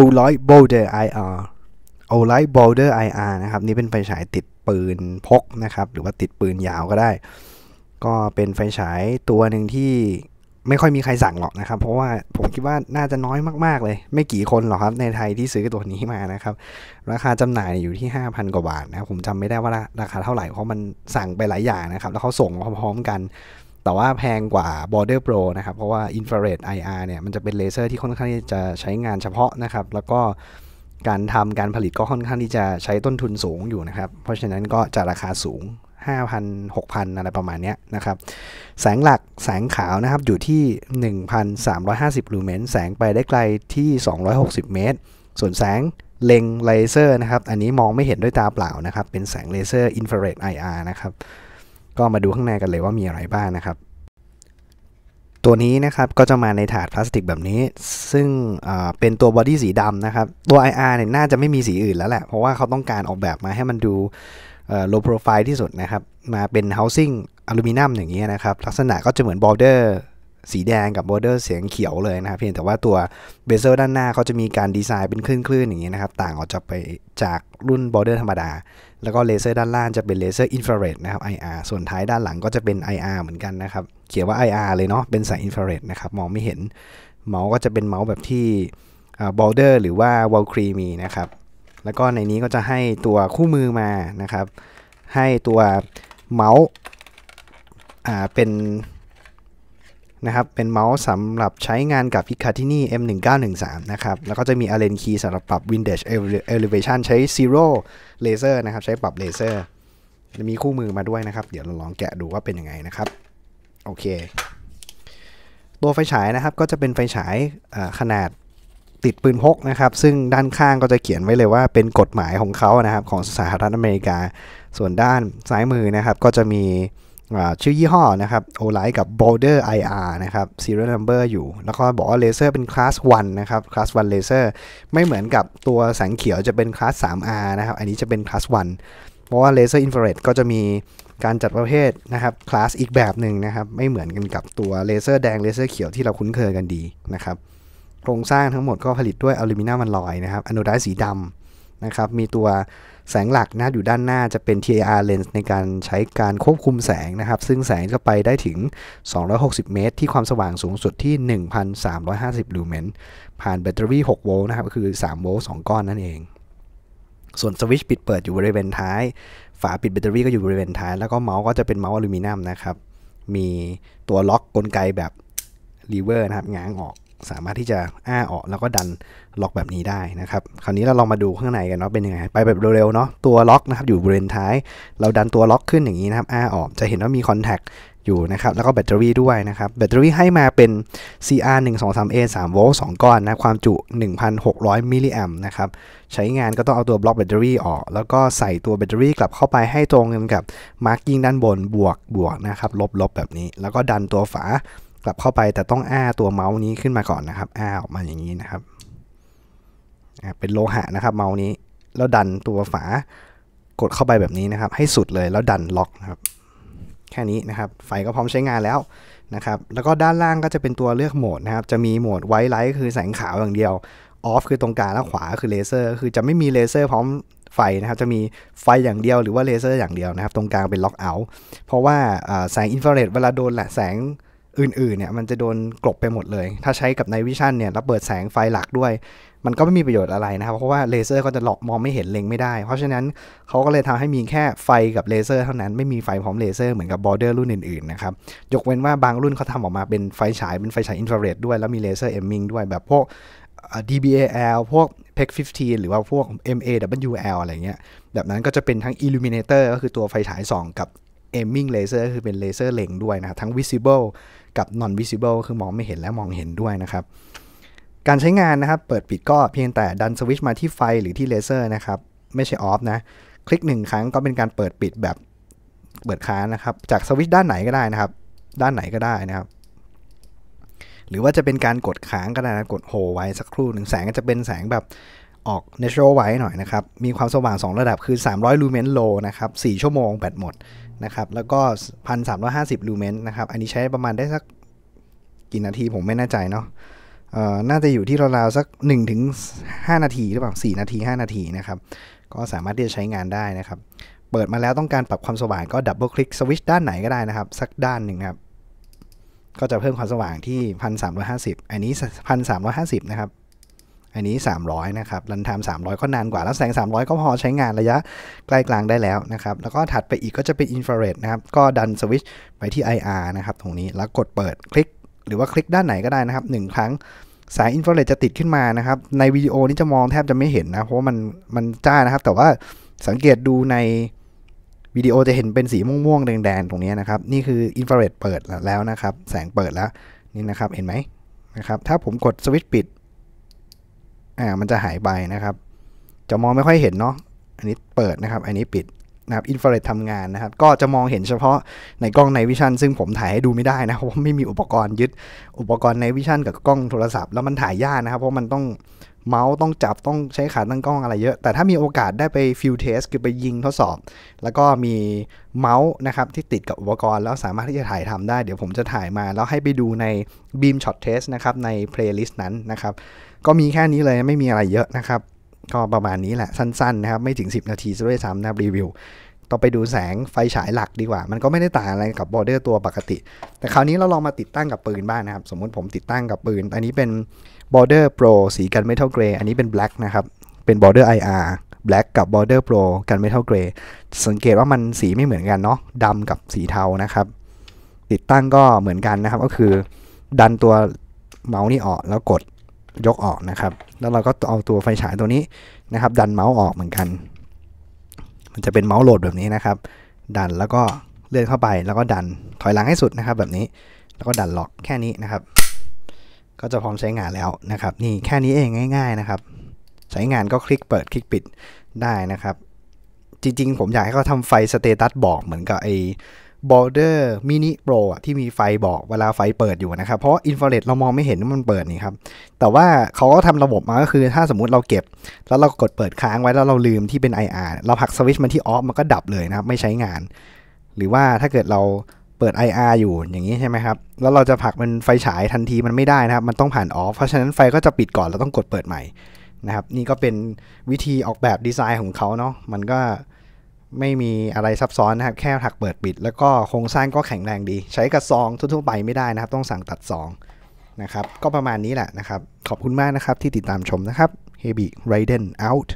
โอลดอร์ไออาร์โอไลท์ l i ลเดอร์ไออาร์นะครับนี่เป็นไฟฉายติดปืนพกนะครับหรือว่าติดปืนยาวก็ได้ ก็เป็นไฟฉายตัวหนึ่งที่ไม่ค่อยมีใครสั่งหรอกนะครับเพราะว่าผมคิดว่าน่าจะน้อยมากๆเลย ไม่กี่คนหรอกครับในไทยที่ซื้อตัวนี้มานะครับราคาจำหน่ายอยู่ที่ 5,000กว่าบาทนะผมจำไม่ได้ว่าราคาเท่าไหร่เพราะมันสั่งไปหลายอย่างนะครับแล้วเขาส่งพร้อมๆกันแต่ว่าแพงกว่า Border Pro นะครับ เพราะว่า Infrared IR เนี่ยมันจะเป็นเลเซอร์ที่ค่อนข้างที่จะใช้งานเฉพาะนะครับ แล้วก็การทำการผลิตก็ค่อนข้างที่จะใช้ต้นทุนสูงอยู่นะครับ เพราะฉะนั้นก็จะราคาสูง5,000 6,000 อะไรประมาณนี้นะครับ แสงหลักแสงขาวนะครับ อยู่ที่ 1,350ลูเมน แสงไปได้ไกลที่ 260 เมตร ส่วนแสงเล็งเลเซอร์นะครับ อันนี้มองไม่เห็นด้วยตาเปล่านะครับ เป็นแสงเลเซอร์อินฟราเรด IR นะครับก็มาดูข้างในกันเลยว่ามีอะไรบ้างนะครับ ตัวนี้นะครับก็จะมาในถาดพลาสติกแบบนี้ ซึ่งเป็นตัวบอดี้สีดำนะครับ ตัว IR เนี่ยน่าจะไม่มีสีอื่นแล้วแหละเพราะว่าเขาต้องการออกแบบมาให้มันดูโลโปรไฟล์ที่สุดนะครับ มาเป็น housing อลูมิเนียมอย่างเงี้ยนะครับ ลักษณะก็จะเหมือน border สีแดงกับ border เสียงเขียวเลยนะครับเพียงแต่ว่าตัวเบเซอร์ด้านหน้าเขาจะมีการดีไซน์เป็นคลื่น ๆ อย่างนี้นะครับ ต่างออกจากไปจากรุ่น border ธรรมดา แล้วก็เลเซอร์ด้านล่างจะเป็นเลเซอร์อินฟราเรดนะครับ IR ส่วนท้ายด้านหลังก็จะเป็น IR เหมือนกันนะครับ เขียนว่า IR เลยเนาะเป็นสายอินฟราเรดนะครับ มองไม่เห็นเมาส์ก็จะเป็นเมาส์แบบที่ border หรือว่าวอ l c r ีมีนะครับแล้วก็ในนี้ก็จะให้ตัวคู่มือมานะครับให้ตัวเมาส์เป็นนะครับ เป็นเมาส์สำหรับใช้งานกับพิกาที่นี่ M1913 นะครับ แล้วก็จะมี Allen Key สำหรับปรับ w i n d ดจเ Elevation ใช้ Zero Laser นะครับ ใช้ปรับเลเซอร์จะมีคู่มือมาด้วยนะครับ เดี๋ยวเราลองแกะดูว่าเป็นยังไงนะครับ โอเค ตัวไฟฉายนะครับ ก็จะเป็นไฟฉายขนาดติดปืนพกนะครับ ซึ่งด้านข้างก็จะเขียนไว้เลยว่าเป็นกฎหมายของเขานะครับ ของสหรัฐอเมริกา ส่วนด้านซ้ายมือนะครับ ก็จะมีชื่อยี่ห้อนะครับโอไลกับ Boulder IR นะครับ serial number อยู่ แล้วก็บอกว่าเลเซอร์เป็นคลาส1นะครับคลาส1เลเซอร์ไม่เหมือนกับตัวแสงเขียวจะเป็นคลาส 3R นะครับ อันนี้จะเป็นคลาส1เพราะว่าเลเซอร์อินฟราเรดก็จะมีการจัดประเภทนะครับคลาสอีกแบบหนึ่งนะครับ ไม่เหมือนกันกับตัวเลเซอร์แดงเลเซอร์เขียวที่เราคุ้นเคยกันดีนะครับโครงสร้างทั้งหมดก็ผลิตด้วยอลูมิเนียมอลลอยนะครับอนูไดสีดำนะครับ มีตัวแสงหลักนะอยู่ด้านหน้าจะเป็น TIR lens ในการใช้การควบคุมแสงนะครับ ซึ่งแสงจะไปได้ถึง 260 เมตร ที่ความสว่างสูงสุดที่ 1,350 ลูเมนผ่านแบตเตอรี่ 6 โวลต์นะครับก็คือ 3 โวลต์ 2 ก้อนนั่นเอง ส่วนสวิตช์ปิดเปิดอยู่บริเวณท้าย ฝาปิดแบตเตอรี่ก็อยู่บริเวณท้ายแล้วก็เมาส์ก็จะเป็นเมาส์อลูมิเนียมนะครับ มีตัวล็อกกลไกแบบลีเวอร์นะครับง้างออกสามารถที่จะอ้าออกแล้วก็ดันล็อกแบบนี้ได้นะครับคราวนี้เราลองมาดูข้างในกันเนาะเป็นยังไงไปแบบเร็วๆเนาะตัวล็อกนะครับอยู่บริเวณท้าย เราดันตัวล็อกขึ้นอย่างนี้นะครับอ้าออกจะเห็นว่ามีคอนแทคอยู่นะครับแล้วก็แบตเตอรี่ด้วยนะครับแบตเตอรี่ให้มาเป็น CR 1 2 3 A 3โวลต์2ก้อนนะความจุ 1,600มิลลิแอมป์นะครับใช้งานก็ต้องเอาตัวบล็อกแบตเตอรี่ออก แล้วก็ใส่ตัวแบตเตอรี่กลับเข้าไปให้ตรงกันกับมาร์กิ้งด้านบนบวกบวกนะครับลบลบแบบนี้ แล้วก็ดันตัวฝากลับเข้าไปแต่ต้องอ้าตัวเมาส์นี้ขึ้นมาก่อนนะครับอ้าออกมาอย่างนี้นะครับเป็นโลหะนะครับเมาส์นี้แล้วดันตัวฝา กดเข้าไปแบบนี้นะครับ ให้สุดเลยแล้วดันล็อกนะครับแค่นี้นะครับ ไฟก็พร้อมใช้งานแล้วนะครับแล้วก็ด้านล่างก็จะเป็นตัวเลือกโหมดนะครับ จะมีโหมดไวไลท์คือแสงขาวอย่างเดียวออฟคือตรงกลางแล้วขวาคือเลเซอร์คือจะไม่มีเลเซอร์พร้อมไฟนะครับจะมีไฟอย่างเดียวหรือว่าเลเซอร์อย่างเดียวนะครับ ตรงกลางเป็นล็อกเอาท์เพราะว่าแสงอินฟราเรดเวลาโดนแหละแสงอื่นๆเนี่ยมันจะโดนกลบไปหมดเลย ถ้าใช้กับในวิชั่นเนี่ยเราเปิดแสงไฟหลักด้วย มันก็ไม่มีประโยชน์อะไรนะครับ เพราะว่าเลเซอร์ก็จะหลอกมองไม่เห็นเล็งไม่ได้ เพราะฉะนั้นเขาก็เลยทำให้มีแค่ไฟกับเลเซอร์เท่านั้น ไม่มีไฟพร้อมเลเซอร์เหมือนกับบอร์เดอร์รุ่นอื่นๆนะครับ ยกเว้นว่าบางรุ่นเขาทำออกมาเป็นไฟฉาย เป็นไฟฉายอินฟราเรดด้วย แล้วมีเลเซอร์เอมมิงด้วย แบบพวก DBAL พวก PEC 15หรือว่าพวก MAWL อะไรเงี้ย แบบนั้นก็จะเป็นทั้ง Illuminator ก็คือตัวไฟฉายส่องกับ aiming laser คือเป็นเลเซอร์เล็งด้วยนะทั้ง visible กับ non visible คือมองไม่เห็นและมองเห็นด้วยนะครับ การใช้งานนะครับ เปิดปิดก็เพียงแต่ดันสวิตช์มาที่ไฟ หรือที่เลเซอร์นะครับ ไม่ใช่ออฟนะ คลิก 1 ครั้งก็เป็นการเปิดปิดแบบเปิดค้างนะครับ จากสวิตช์ด้านไหนก็ได้นะครับ ด้านไหนก็ได้นะครับ หรือว่าจะเป็นการกดค้างก็ได้นะ กดโฮไว้สักครู่หนึ่งแสงก็จะเป็นแสงแบบออก natural ไว้หน่อยนะครับ มีความสว่าง 2 ระดับคือ 300ลูเมนโลนะครับ4ชั่วโมงแบตหมดนะครับแล้วก็ 1350ลูเมนนะครับอันนี้ใช้ประมาณได้สักกี่นาทีผมไม่แน่ใจเนาะน่าจะอยู่ที่ราวๆสัก 1-5 นาที หรือเปล่า 4 นาที 5 นาทีนะครับ ก็สามารถที่จะใช้งานได้นะครับเปิดมาแล้วต้องการปรับความสว่างก็ดับเบิลคลิกสวิชด้านไหนก็ได้นะครับ สักด้านหนึ่งครับ ก็จะเพิ่มความสว่างที่ 1350 อันนี้ 1350 นะครับอันนี้ 300 นะครับรันไทม์300 ก็นานกว่า แล้วแสง 300 ก็พอใช้งานระยะใกล้กลางได้แล้วนะครับ แล้วก็ถัดไปอีกก็จะเป็นอินฟราเรดนะครับ ก็ดันสวิตช์ไปที่ IR นะครับ ตรงนี้ แล้วกดเปิดคลิกหรือว่าคลิกด้านไหนก็ได้นะครับ1ครั้งสายอินฟราเรดจะติดขึ้นมานะครับ ในวิดีโอนี้จะมองแทบจะไม่เห็นนะเพราะมันมันจ้านะครับ แต่ว่าสังเกตดูในวิดีโอจะเห็นเป็นสีม่วงๆแดงๆตรงนี้นะครับนี่คืออินฟราเรดเปิดแล้วนะครับแสงเปิดแล้วนี่นะครับเห็นไหมนะครับถ้าผมกดสวิตช์ปิด่ามันจะหายไปนะครับ จะมองไม่ค่อยเห็นเนาะ อันนี้เปิดนะครับ อันนี้ปิดนะครับ อินฟราเรดทำงานนะครับ ก็จะมองเห็นเฉพาะในกล้องในวิชั่นซึ่งผมถ่ายให้ดูไม่ได้นะเพราะไม่มีอุปกรณ์ยึดอุปกรณ์ในวิชั่นกับกล้องโทรศัพท์แล้วมันถ่ายยากนะครับเพราะมันต้องเมาส์ต้องจับต้องใช้ขาตั้งกล้องอะไรเยอะ แต่ถ้ามีโอกาสได้ไปฟิลเทสคือไปยิงทดสอบ แล้วก็มีเมาส์นะครับที่ติดกับอุปกรณ์แล้วสามารถที่จะถ่ายทำได้เดี๋ยวผมจะถ่ายมา แล้วให้ไปดูใน Beam Shot Test นะครับในเพลย์ลิสต์นั้นนะครับ ก็มีแค่นี้เลยไม่มีอะไรเยอะนะครับ ก็ประมาณนี้แหละสั้นๆนะครับไม่ถึง 10 นาทีซะด้วยซ้ำนะรีวิวต้องไปดูแสงไฟฉายหลักดีกว่ามันก็ไม่ได้ต่างอะไรกับบอร์เดอร์ตัวปกติ แต่คราวนี้เราลองมาติดตั้งกับปืนบ้างนนะครับ สมมุติผมติดตั้งกับปืนอันนี้เป็น border pro สีกันมทัลเกรย์อันนี้เป็น black นะครับเป็น border ir black กับ border pro กันมทัลเกรย์สังเกตว่ามันสีไม่เหมือนกันเนาะดำกับสีเทานะครับ ติดตั้งก็เหมือนกันนะครับ ก็คือ ดันตัวเมาส์นี่ออกแล้วกดยกออกนะครับ แล้วเราก็เอาตัวไฟฉายตัวนี้นะครับ ดันเมาส์ออกเหมือนกันมันจะเป็นเมาส์โหลดแบบนี้นะครับ ดันแล้วก็เลื่อนเข้าไป แล้วก็ดันถอยหลังให้สุดนะครับ แบบนี้แล้วก็ดันล็อกแค่นี้นะครับ ก็จะพร้อมใช้งานแล้วนะครับ นี่แค่นี้เองง่าย ๆนะครับ ใช้งานก็คลิกเปิดคลิกปิดได้นะครับ จริงๆ ผมอยากให้เขาทำไฟสเตตัสบอกเหมือนกับไอ Border Mini Pro อ่ะที่มีไฟบอกเวลาไฟเปิดอยู่นะครับ เพราะอินฟราเรดเรามองไม่เห็นว่ามันเปิดนี่ครับ แต่ว่าเขาก็ทำระบบมาก็คือถ้าสมมติเราเก็บ แล้วเรากดเปิดค้างไว้แล้วเราลืมที่เป็น IR เราผลักสวิตช์มันที่ออฟมันก็ดับเลยนะครับ ไม่ใช้งาน หรือว่าถ้าเกิดเราเปิด IR อยู่อย่างนี้ใช่ไหมครับ แล้วเราจะผลักมันไฟฉายทันทีมันไม่ได้นะครับ มันต้องผ่านออฟเพราะฉะนั้นไฟก็จะปิดก่อนเราต้องกดเปิดใหม่นะครับ นี่ก็เป็นวิธีออกแบบดีไซน์ของเขาเนาะมันก็ไม่มีอะไรซับซ้อนนะครับ แค่หักเปิดปิด แล้วก็โครงสร้างก็แข็งแรงดี ใช้กับซองทั่วๆไปไม่ได้นะครับ ต้องสั่งตัดซองนะครับ ก็ประมาณนี้แหละนะครับ ขอบคุณมากนะครับ ที่ติดตามชมนะครับ h e b i Raiden out